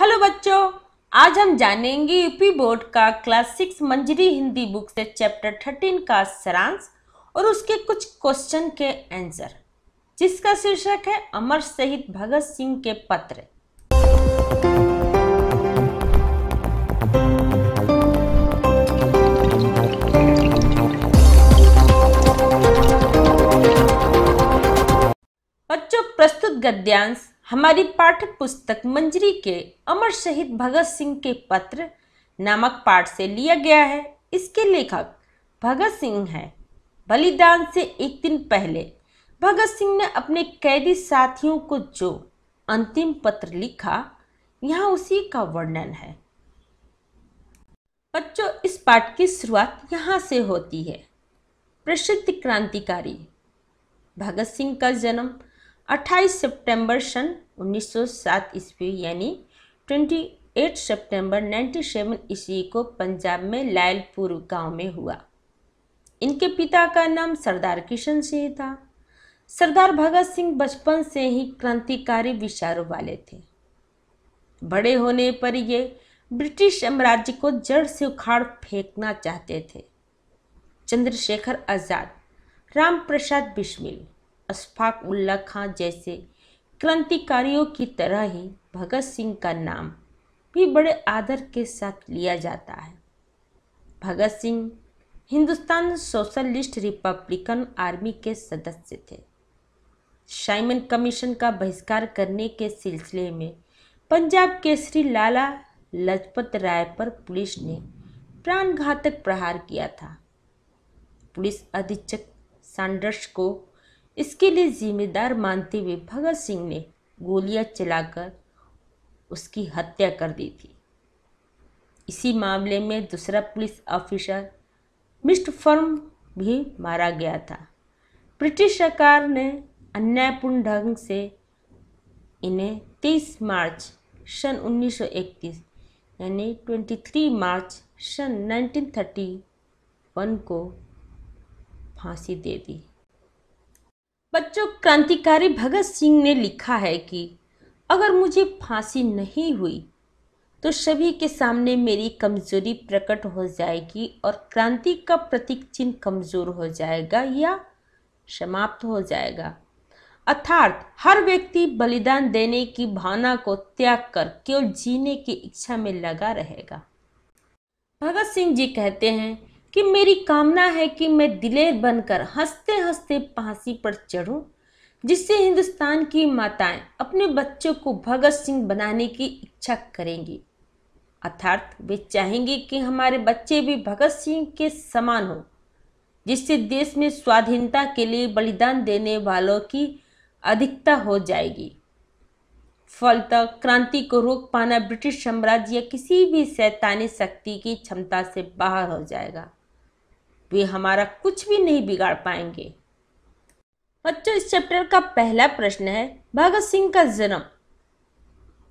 hello बच्चों आज हम जानेंगे यूपी बोर्ड का class six Manjari Hindi book से चैप्टर थर्टीन का सारांश और उसके कुछ क्वेश्चन के आंसर जिसका शीर्षक है अमर शहीद भगत सिंह के पत्र बच्चों प्रस्तुत गद्यांश हमारी पाठ्य पुस्तक मंजरी के अमर शहीद भगत सिंह के पत्र नामक पाठ से लिया गया है इसके लेखक भगत सिंह हैं बलिदान से एक दिन पहले भगत सिंह ने अपने कैदी साथियों को जो अंतिम पत्र लिखा यहाँ उसी का वर्णन है बच्चों इस पाठ की शुरुआत यहाँ से होती है प्रसिद्ध क्रांतिकारी भगत सिंह का जन्म 28 सितंबर सन 1907 ईस्वी यानी 28 सितंबर 97 ईस्वी को पंजाब में लायलपुर गांव में हुआ इनके पिता का नाम सरदार किशन सिंह था सरदार भगत सिंह बचपन से ही क्रांतिकारी विचारों वाले थे बड़े होने पर ये ब्रिटिश साम्राज्य को जड़ से उखाड़ फेंकना चाहते थे चंद्रशेखर आज़ाद राम प्रसाद बिस्मिल अशफाक उल्ला खां जैसे क्रांतिकारियों की तरह ही भगत सिंह का नाम भी बड़े आदर के साथ लिया जाता है Bhagat Singh Hindustan socialist republican army के सदस्य थे साइमन कमीशन का बहिष्कार करने के सिलसिले में पंजाब केसरी लाला लजपत राय पर पुलिस ने प्राणघातक प्रहार किया था पुलिस अधीक्षक सैंडर्स को इसके लिए जिम्मेदार मानते हुए भगत सिंह ने गोलियां चलाकर उसकी हत्या कर दी थी इसी मामले में दूसरा पुलिस ऑफिसर मिस्टर फर्म भी मारा गया था ब्रिटिश सरकार ने अन्यायपूर्ण ढंग से इन्हें 23 मार्च सन 1931 यानी 23 मार्च सन 1931 को फांसी दे दी बच्चों क्रांतिकारी भगत सिंह ने लिखा है कि अगर मुझे फांसी नहीं हुई तो सभी के सामने मेरी कमजोरी प्रकट हो जाएगी और क्रांति का प्रतीक चिन्ह कमजोर हो जाएगा या समाप्त हो जाएगा अर्थात हर व्यक्ति बलिदान देने की भावना को त्याग कर केवल जीने की इच्छा में लगा रहेगा भगत सिंह जी कहते हैं कि मेरी कामना है कि मैं दिलेर बनकर हंसते हंसते फांसी पर चढ़ूं जिससे हिंदुस्तान की माताएं अपने बच्चों को भगत सिंह बनाने की इच्छा करेंगी अर्थात वे चाहेंगे कि हमारे बच्चे भी भगत सिंह के समान हों जिससे देश में स्वाधीनता के लिए बलिदान देने वालों की अधिकता हो जाएगी फलतः क्रांति को रोक पाना ब्रिटिश साम्राज्य किसी भी सैतानी शक्ति की क्षमता से बाहर हो जाएगा वे हमारा कुछ भी नहीं बिगाड़ पाएंगे बच्चों इस चैप्टर का पहला प्रश्न है भगत सिंह का जन्म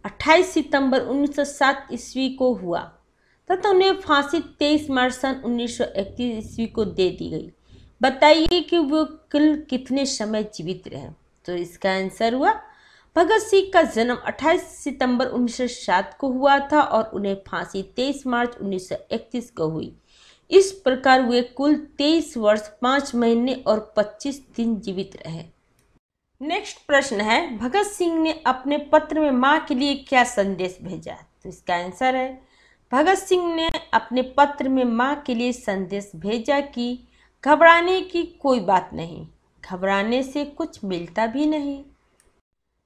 28 सितंबर 1907 ईस्वी को हुआ तथा उन्हें फांसी 23 मार्च सन 1931 ईस्वी को दे दी गई बताइए कि वो कल कितने समय जीवित रहे तो इसका आंसर हुआ भगत सिंह का जन्म 28 सितंबर 1907 को हुआ था और उन्हें फांसी 23 मार्च 1931 को हुई इस प्रकार वे कुल तेईस वर्ष पाँच महीने और पच्चीस दिन जीवित रहे नेक्स्ट प्रश्न है भगत सिंह ने अपने पत्र में माँ के लिए क्या संदेश भेजा तो इसका आंसर है भगत सिंह ने अपने पत्र में माँ के लिए संदेश भेजा कि घबराने की कोई बात नहीं घबराने से कुछ मिलता भी नहीं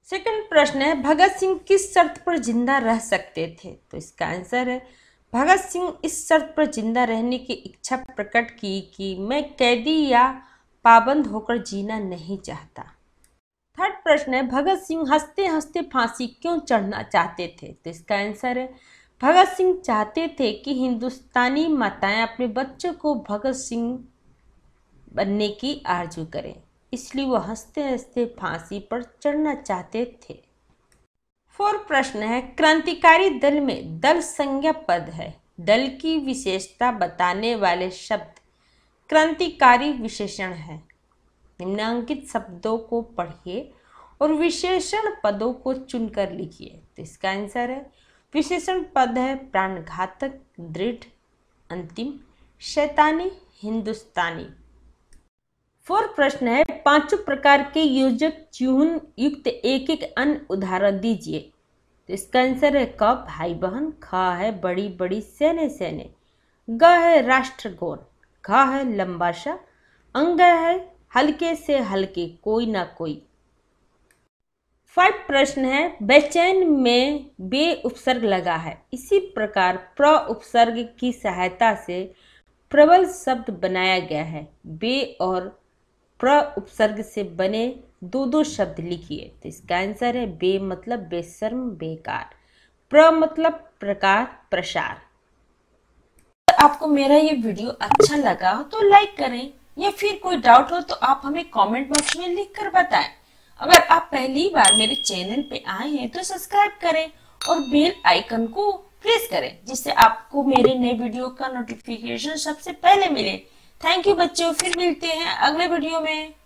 सेकंड प्रश्न है भगत सिंह किस शर्त पर जिंदा रह सकते थे तो इसका आंसर है भगत सिंह इस शर्त पर जिंदा रहने की इच्छा प्रकट की कि मैं कैदी या पाबंद होकर जीना नहीं चाहता थर्ड प्रश्न है भगत सिंह हंसते हंसते फांसी क्यों चढ़ना चाहते थे तो इसका आंसर है भगत सिंह चाहते थे कि हिंदुस्तानी माताएं अपने बच्चों को भगत सिंह बनने की आरजू करें इसलिए वह हंसते हंसते फांसी पर चढ़ना चाहते थे फोर प्रश्न है क्रांतिकारी दल में दल संज्ञा पद है दल की विशेषता बताने वाले शब्द क्रांतिकारी विशेषण है निम्नांकित शब्दों को पढ़िए और विशेषण पदों को चुनकर लिखिए तो इसका आंसर है विशेषण पद है प्राणघातक दृढ़ अंतिम शैतानी हिंदुस्तानी फोर्थ प्रश्न है पांचों प्रकार के योजक चिन्ह युक्त एक एक अन्य उदाहरण दीजिए तो इसका आंसर है क भाई बहन ख है बड़ी बड़ी सैने सैने ग है राष्ट्रगौर घ है लंबाशा अंग है हल्के से हल्के कोई ना कोई फाइव प्रश्न है बेचैन में बे उपसर्ग लगा है इसी प्रकार प्र उपसर्ग की सहायता से प्रबल शब्द बनाया गया है बे और प्र उपसर्ग से बने दो दो शब्द लिखिए तो इसका आंसर है बे मतलब बेसर्म बेकार प्र मतलब प्रकार प्रसार आपको मेरा ये वीडियो अच्छा लगा हो तो लाइक करें या फिर कोई डाउट हो तो आप हमें कमेंट बॉक्स में लिख कर बताएं अगर आप पहली बार मेरे चैनल पे आए हैं तो सब्सक्राइब करें और बेल आइकन को प्रेस करें जिससे आपको मेरे नए वीडियो का नोटिफिकेशन सबसे पहले मिले थैंक यू बच्चों फिर मिलते हैं अगले वीडियो में